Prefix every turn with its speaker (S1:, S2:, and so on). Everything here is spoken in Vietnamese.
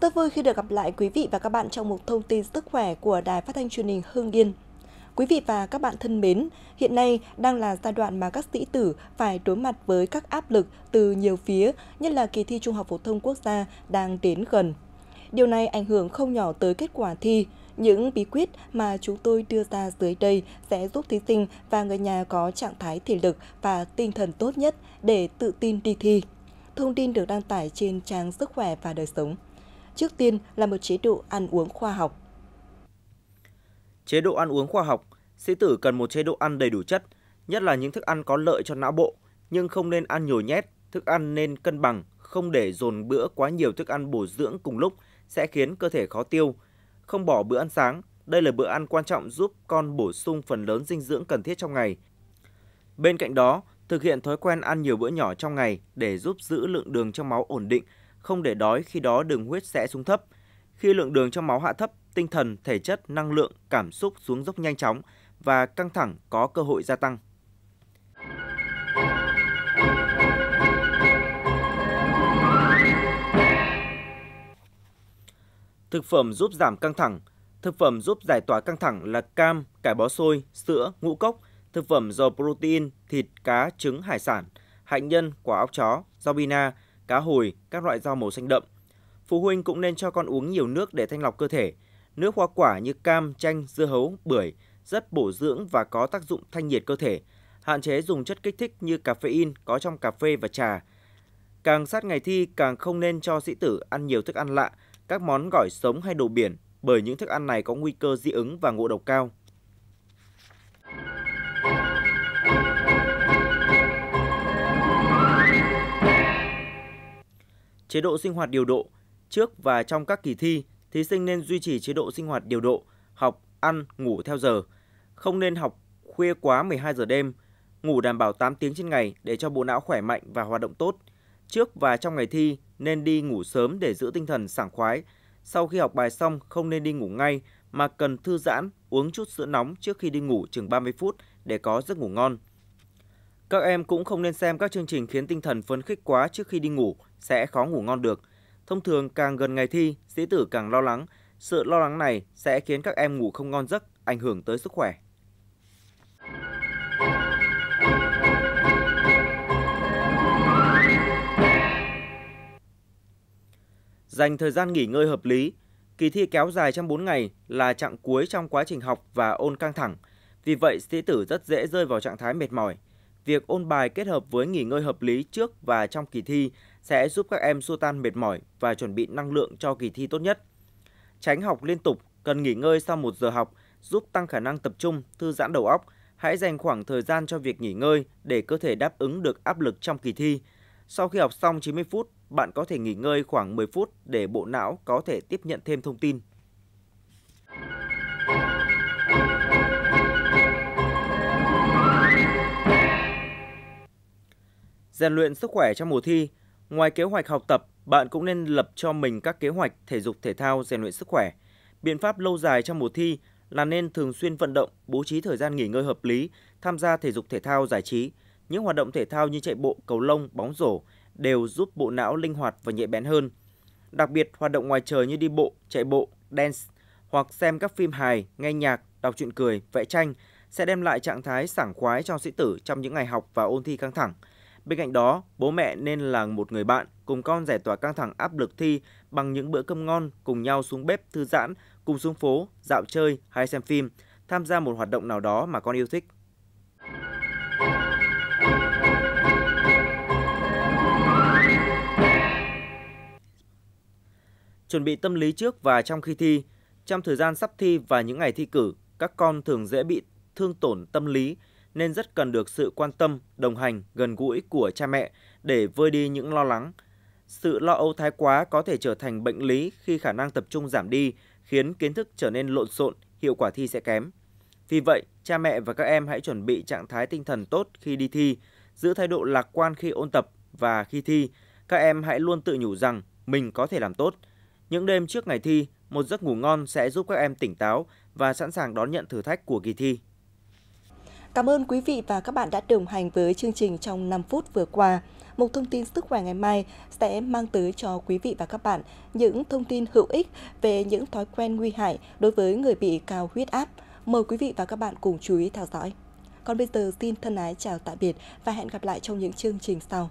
S1: Rất vui khi được gặp lại quý vị và các bạn trong một thông tin sức khỏe của Đài Phát thanh Truyền hình Hưng Yên. Quý vị và các bạn thân mến, hiện nay đang là giai đoạn mà các sĩ tử phải đối mặt với các áp lực từ nhiều phía, nhất là kỳ thi Trung học phổ thông quốc gia đang đến gần. Điều này ảnh hưởng không nhỏ tới kết quả thi. Những bí quyết mà chúng tôi đưa ra dưới đây sẽ giúp thí sinh và người nhà có trạng thái thể lực và tinh thần tốt nhất để tự tin đi thi. Thông tin được đăng tải trên trang Sức khỏe và Đời sống trước tiên là một chế độ ăn uống khoa học.
S2: Chế độ ăn uống khoa học, sĩ tử cần một chế độ ăn đầy đủ chất, nhất là những thức ăn có lợi cho não bộ, nhưng không nên ăn nhồi nhét, thức ăn nên cân bằng, không để dồn bữa quá nhiều thức ăn bổ dưỡng cùng lúc sẽ khiến cơ thể khó tiêu. Không bỏ bữa ăn sáng, đây là bữa ăn quan trọng giúp con bổ sung phần lớn dinh dưỡng cần thiết trong ngày. Bên cạnh đó, thực hiện thói quen ăn nhiều bữa nhỏ trong ngày để giúp giữ lượng đường trong máu ổn định không để đói khi đó đường huyết sẽ xuống thấp. Khi lượng đường trong máu hạ thấp, tinh thần, thể chất, năng lượng, cảm xúc xuống dốc nhanh chóng và căng thẳng có cơ hội gia tăng. Thực phẩm giúp giảm căng thẳng Thực phẩm giúp giải tỏa căng thẳng là cam, cải bó xôi, sữa, ngũ cốc, thực phẩm giàu protein, thịt, cá, trứng, hải sản, hạnh nhân, quả óc chó, rau bina, cá hồi, các loại rau màu xanh đậm. Phụ huynh cũng nên cho con uống nhiều nước để thanh lọc cơ thể. Nước hoa quả như cam, chanh, dưa hấu, bưởi rất bổ dưỡng và có tác dụng thanh nhiệt cơ thể. Hạn chế dùng chất kích thích như caffeine có trong cà phê và trà. Càng sát ngày thi càng không nên cho sĩ tử ăn nhiều thức ăn lạ, các món gỏi sống hay đồ biển bởi những thức ăn này có nguy cơ dị ứng và ngộ độc cao. chế độ sinh hoạt điều độ. Trước và trong các kỳ thi, thí sinh nên duy trì chế độ sinh hoạt điều độ, học, ăn, ngủ theo giờ. Không nên học khuya quá 12 giờ đêm, ngủ đảm bảo 8 tiếng trên ngày để cho bộ não khỏe mạnh và hoạt động tốt. Trước và trong ngày thi nên đi ngủ sớm để giữ tinh thần sảng khoái. Sau khi học bài xong không nên đi ngủ ngay mà cần thư giãn, uống chút sữa nóng trước khi đi ngủ chừng 30 phút để có giấc ngủ ngon. Các em cũng không nên xem các chương trình khiến tinh thần phấn khích quá trước khi đi ngủ, sẽ khó ngủ ngon được. Thông thường càng gần ngày thi, sĩ tử càng lo lắng. Sự lo lắng này sẽ khiến các em ngủ không ngon giấc, ảnh hưởng tới sức khỏe. Dành thời gian nghỉ ngơi hợp lý, kỳ thi kéo dài trong 4 ngày là chặng cuối trong quá trình học và ôn căng thẳng. Vì vậy, sĩ tử rất dễ rơi vào trạng thái mệt mỏi, việc ôn bài kết hợp với nghỉ ngơi hợp lý trước và trong kỳ thi sẽ giúp các em xua tan mệt mỏi và chuẩn bị năng lượng cho kỳ thi tốt nhất. Tránh học liên tục, cần nghỉ ngơi sau một giờ học, giúp tăng khả năng tập trung, thư giãn đầu óc. Hãy dành khoảng thời gian cho việc nghỉ ngơi để cơ thể đáp ứng được áp lực trong kỳ thi. Sau khi học xong 90 phút, bạn có thể nghỉ ngơi khoảng 10 phút để bộ não có thể tiếp nhận thêm thông tin. rèn luyện sức khỏe trong mùa thi. Ngoài kế hoạch học tập, bạn cũng nên lập cho mình các kế hoạch thể dục thể thao rèn luyện sức khỏe. Biện pháp lâu dài trong mùa thi là nên thường xuyên vận động, bố trí thời gian nghỉ ngơi hợp lý, tham gia thể dục thể thao giải trí. Những hoạt động thể thao như chạy bộ, cầu lông, bóng rổ đều giúp bộ não linh hoạt và nhạy bén hơn. Đặc biệt, hoạt động ngoài trời như đi bộ, chạy bộ, dance hoặc xem các phim hài, nghe nhạc, đọc truyện cười, vẽ tranh sẽ đem lại trạng thái sảng khoái cho sĩ tử trong những ngày học và ôn thi căng thẳng. Bên cạnh đó, bố mẹ nên là một người bạn cùng con giải tỏa căng thẳng áp lực thi bằng những bữa cơm ngon, cùng nhau xuống bếp thư giãn, cùng xuống phố, dạo chơi hay xem phim, tham gia một hoạt động nào đó mà con yêu thích. Chuẩn bị tâm lý trước và trong khi thi, trong thời gian sắp thi và những ngày thi cử, các con thường dễ bị thương tổn tâm lý nên rất cần được sự quan tâm, đồng hành, gần gũi của cha mẹ để vơi đi những lo lắng. Sự lo âu thái quá có thể trở thành bệnh lý khi khả năng tập trung giảm đi, khiến kiến thức trở nên lộn xộn, hiệu quả thi sẽ kém. Vì vậy, cha mẹ và các em hãy chuẩn bị trạng thái tinh thần tốt khi đi thi, giữ thái độ lạc quan khi ôn tập và khi thi. Các em hãy luôn tự nhủ rằng mình có thể làm tốt. Những đêm trước ngày thi, một giấc ngủ ngon sẽ giúp các em tỉnh táo và sẵn sàng đón nhận thử thách của kỳ thi.
S1: Cảm ơn quý vị và các bạn đã đồng hành với chương trình trong 5 phút vừa qua. Một thông tin sức khỏe ngày mai sẽ mang tới cho quý vị và các bạn những thông tin hữu ích về những thói quen nguy hại đối với người bị cao huyết áp. Mời quý vị và các bạn cùng chú ý theo dõi. Còn bây giờ xin thân ái chào tạm biệt và hẹn gặp lại trong những chương trình sau.